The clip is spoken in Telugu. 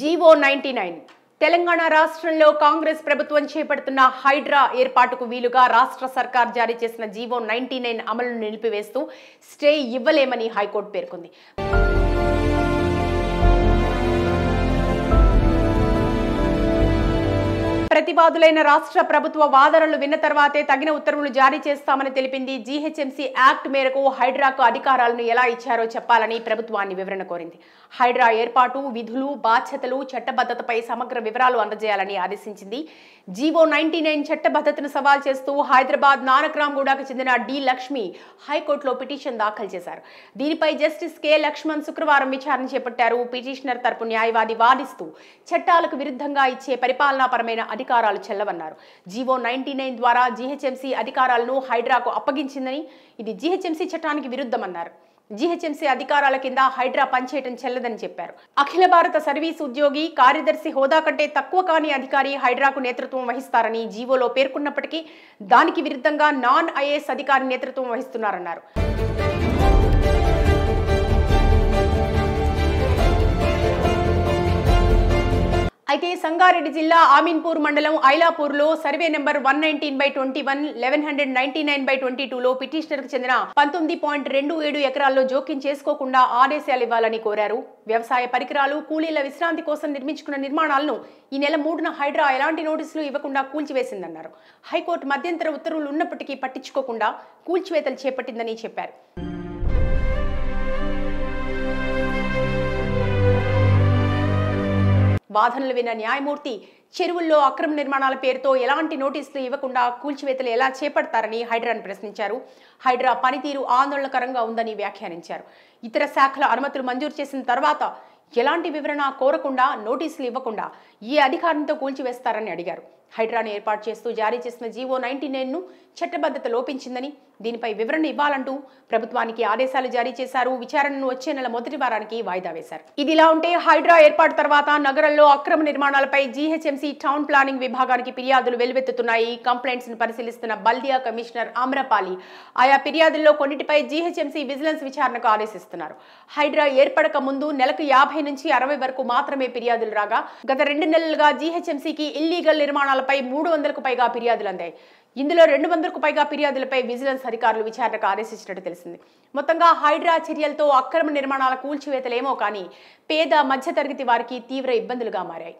జీవో నైన్టీ నైన్ తెలంగాణ రాష్ట్రంలో కాంగ్రెస్ ప్రభుత్వం చేపడుతున్న హైడ్రా ఏర్పాటుకు వీలుగా రాష్ట్ర సర్కార్ జారీ చేసిన జీవో నైన్టీ నైన్ అమలును నిలిపివేస్తూ స్టే ఇవ్వలేమని హైకోర్టు పేర్కొంది ప్రతివాదులైన రాష్ట్ర ప్రభుత్వ వాదనలు విన్న తర్వాతే తగిన ఉత్తర్వులు జారీ చేస్తామని తెలిపింది జీహెచ్ఎంసీ యాక్ట్ మేరకు హైడ్రాకు అధికారాలను ఎలా ఇచ్చారో చెప్పాలని ప్రభుత్వాన్ని వివరణ కోరింది హైడ్రా ఏర్పాటు విధులు బాధ్యతలు చట్టబద్దతపై సమగ్ర వివరాలు అందజేయాలని ఆదేశించింది జీవో నైన్టీ నైన్ చట్టబద్ధతను సవాల్ చేస్తూ హైదరాబాద్ నానక్రామ్గూడకు చెందిన డి లక్ష్మి హైకోర్టులో పిటిషన్ దాఖలు చేశారు దీనిపై జస్టిస్ కె లక్ష్మణ్ శుక్రవారం విచారణ చేపట్టారు పిటిషనర్ తరపు న్యాయవాది వాదిస్తూ చట్టాలకు విరుద్ధంగా ఇచ్చే పరిపాలనాపరమైన అధికారులు అధికారాలు చెల్లవన్నారు జీవో నైన్టీ నైన్ ద్వారా జీహెచ్ఎంసీ అధికారాలను హైడ్రాకు అప్పగించిందని ఇది జీహెచ్ఎంసీ చట్టానికి విరుద్ధమన్నారు జీహెచ్ఎంసీ అధికారాల కింద హైడ్రా పనిచేయటం చెల్లదని చెప్పారు అఖిల భారత సర్వీస్ ఉద్యోగి కార్యదర్శి హోదా కంటే తక్కువ కాని అధికారి హైడ్రాకు నేతృత్వం వహిస్తారని జీవోలో పేర్కొన్నప్పటికీ దానికి విరుద్ధంగా నాన్ ఐఏఎస్ అధికారి నేతృత్వం వహిస్తున్నారన్నారు సంగారెడ్డి జిల్లా ఆమీన్పూర్ మండలం ఐలాపూర్లో survey number one nineteen by twenty one eleven hundred ninety nine by twenty టూలో పిటిషనర్కు చెందిన పంతొమ్మిది పాయింట్ రెండు ఏడు ఎకరాల్లో జోక్యం చేసుకోకుండా ఆదేశాలు ఇవ్వాలని కోరారు వ్యవసాయ పరికరాలు కూలీల విశ్రాంతి కోసం నిర్మించుకున్న నిర్మాణాలను ఈ నెల మూడున హైడ్రా ఎలాంటి నోటీసులు ఇవ్వకుండా కూల్చివేసిందన్నారు హైకోర్టు మధ్యంతర ఉత్తర్వులు ఉన్నప్పటికీ పట్టించుకోకుండా కూల్చివేతలు చేపట్టిందని చెప్పారు వాదనలు విన్న న్యాయమూర్తి చెరువుల్లో అక్రమ నిర్మాణాల పేరుతో ఎలాంటి నోటీసులు ఇవ్వకుండా కూల్చివేతలు ఎలా చేపడతారని హైడ్రాను ప్రశ్నించారు హైడ్రా పనితీరు ఆందోళనకరంగా ఉందని వ్యాఖ్యానించారు ఇతర శాఖల అనుమతులు మంజూరు చేసిన తర్వాత ఎలాంటి వివరణ కోరకుండా నోటీసులు ఇవ్వకుండా ఏ అధికారంతో కూల్చివేస్తారని అడిగారు హైడ్రాను ఏర్పాటు చేస్తూ జారీ చేసిన జీవో నైన్టీ నైన్ను చట్టబద్ధత లోపించిందని దీనిపై వివరణ ఇవ్వాలంటూ ప్రభుత్వానికి ఆదేశాలు జారీ చేశారు విచారణను వచ్చే నెల మొదటి వారానికి వాయిదా వేశారు ఇదిలా ఉంటే హైడ్రా ఏర్పాటు తర్వాత నగరంలో అక్రమ నిర్మాణాలపై జీహెచ్ఎంసీ టౌన్ ప్లానింగ్ విభాగానికి ఫిర్యాదులు వెల్లువెత్తుతున్నాయి కంప్లైంట్స్ ను పరిశీలిస్తున్న బల్దియా కమిషనర్ ఆమ్రపాలి ఆయా ఫిర్యాదుల్లో కొన్నిటిపై జీహెచ్ఎంసీ విజిలెన్స్ విచారణకు ఆదేశిస్తున్నారు హైడ్రా ఏర్పడక ముందు నెలకు యాభై నుంచి అరవై వరకు మాత్రమే ఫిర్యాదులు రాగా గత రెండు నెలలుగా జీహెచ్ఎంసీకి ఇల్లీగల్ నిర్మాణాలు ప్రకటనలపై మూడు వందలకు పైగా ఫిర్యాదులు అందాయి ఇందులో రెండు వందలకు పైగా ఫిర్యాదులపై విజిలెన్స్ అధికారులు విచారణకు ఆదేశించినట్టు తెలిసింది మొత్తంగా హైడ్రా చర్యలతో అక్రమ నిర్మాణాల కూల్చివేతలేమో కానీ పేద మధ్యతరగతి వారికి తీవ్ర ఇబ్బందులుగా మారాయి